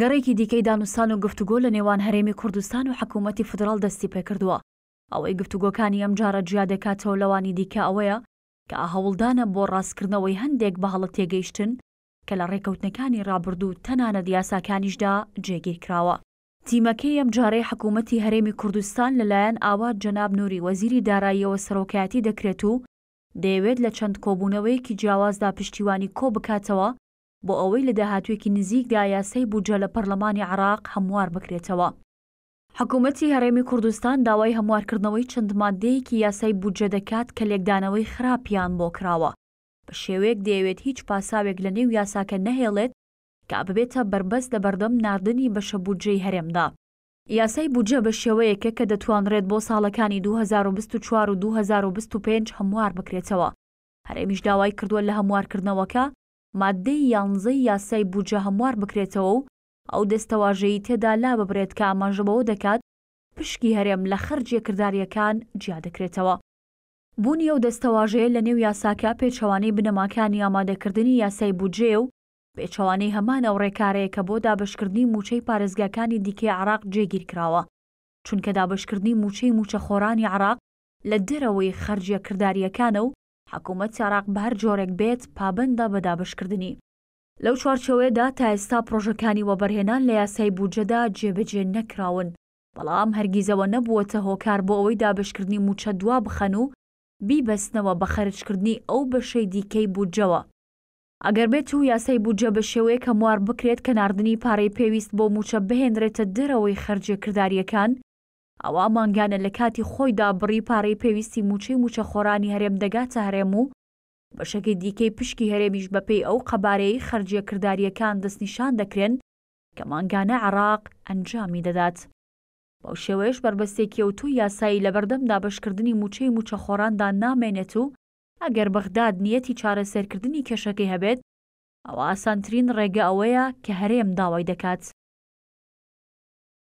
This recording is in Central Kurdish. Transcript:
گەڕێکی دیکەی دانوستان و گفتوگۆ لە نێوان هەرێمی کوردستان و حکوومەتتی فدرال دەستی پێکردووە ئەوەی گفتوگۆکانی ئەم جارە جیا دەکاتەوە لەوانی دیکە ئەوەیە کە هەوڵدانە بۆ ڕاستکردنەوەی هەندێک بە هەڵە تێگەیشتن کە لە ڕێکەوتنەکانی ڕابردوو تەنانە دیاساکانیشدا جێگیر کراوە تیمەکەی ئەم جارەی حکوومەتتی هەرێمی کوردستان لەلایەن ئاوات جەناب نووری وەزیری داراییەوە سەرۆکایەتی دەکرێت و دەیەوێت لە چەند کۆبوونەوەیکی جیاوازدا پشتیوانی کۆ بکاتەوە بۆ ئەوەی لە داهاتوێکی نزیکدا یاسەی بودجە لە پەرلەمانی عراق هەموار بکرێتەوە. حکوومەتی هەرێمی کوردستان داوای هەموارکردنەوەی چەند مادەیەکی یاسای بودجە دەکات کە لێکدانەوەی خراپیان بۆ کراوە. بە شێوەیەک دەیەوێت هیچ پاساوێک لە نێو یاساکە نەهێڵێت کە ببێتە بربەست لە بەردەم نردنی بەشە بودجەی هەرێمدا. یاسای بودجە بە شێوەیەکە کە دەتوانرێت بۆ ساڵەکانی 2024 و 2025 هەموار بکرێتەوە. هەرێمیش داوای کردووە لە هەموارکردنەوەکە مادەی یانزەی یاسای بجە هەموار بکرێتەوە و ئەو دەستەواژەی تێدا لا ببرێت کە ئامانژەبەوە دەکات پشکی هەرێم لە خەرجیە کردداریەکان جیا دەکرێتەوە. بوونی ئەو دەستەواژەیە لە نێو یاساکە پێچەوانەی بنەماکانی ئامادەکردنی یاسای بجێ و پێچەوانەی هەمان ئەو ڕێکارەیە کە بۆ دابشکردنی موچەی پارێزگاکانی دیکەی عراق جێگیر کراوە چونکە دابشکردنی موچەی موچەخۆرانی عراق لە دەرەوەی خەرجیە کردداریەکانە و حکوومەت عراق بە هەر جۆرێک بێت پابندە بە دابشکردنی لەو چوارچەوەیدا تا ئێستا پرۆژەکانی وەبەرهێنان لە یاسای بودجەدا جێبەجێ نەکراون بەڵام هەرگیزەوە نەبووەتە هۆکار بۆ ئەوەی دابشکردنی موچە دوا بخەن و بیبەستنەوە بە خەرجکردنی ئەو بەشەی دیکەی بودجەوە ئەگەر بێت و یاسای بودجە بە شێوەیە کە موار بکرێت کە نردنی پارەی پێویست بۆ موچە بهێنرێتە دەرەوەی خەرجێکرداریەکان ئەوە مانگانە لە کاتی خۆیدا بڕی پارەی پێویستی موچەی موچە خۆرانی هەرێم دەگاتە هەرێم و بەشەکەی دیکەی پشکی هەرێمیش بەپێی ئەو قەبارەی خەرجیە کردداریەکان دەستنیشان دەکرێن کە مانگانە عراق ئەنجامی دەدات. بەو شێوەیەش بربەستێکی و توی یاسایی لە بەردەمدا بەشکردنی موچەی موچە خۆراندا نامێنێت و ئەگەر بەغداد نیەتی چارەسەرکردنی کێشەکەی هەبێت ئەو ئاسانترین ڕێگە ئەوەیە کە هەرێم داوای دەکات.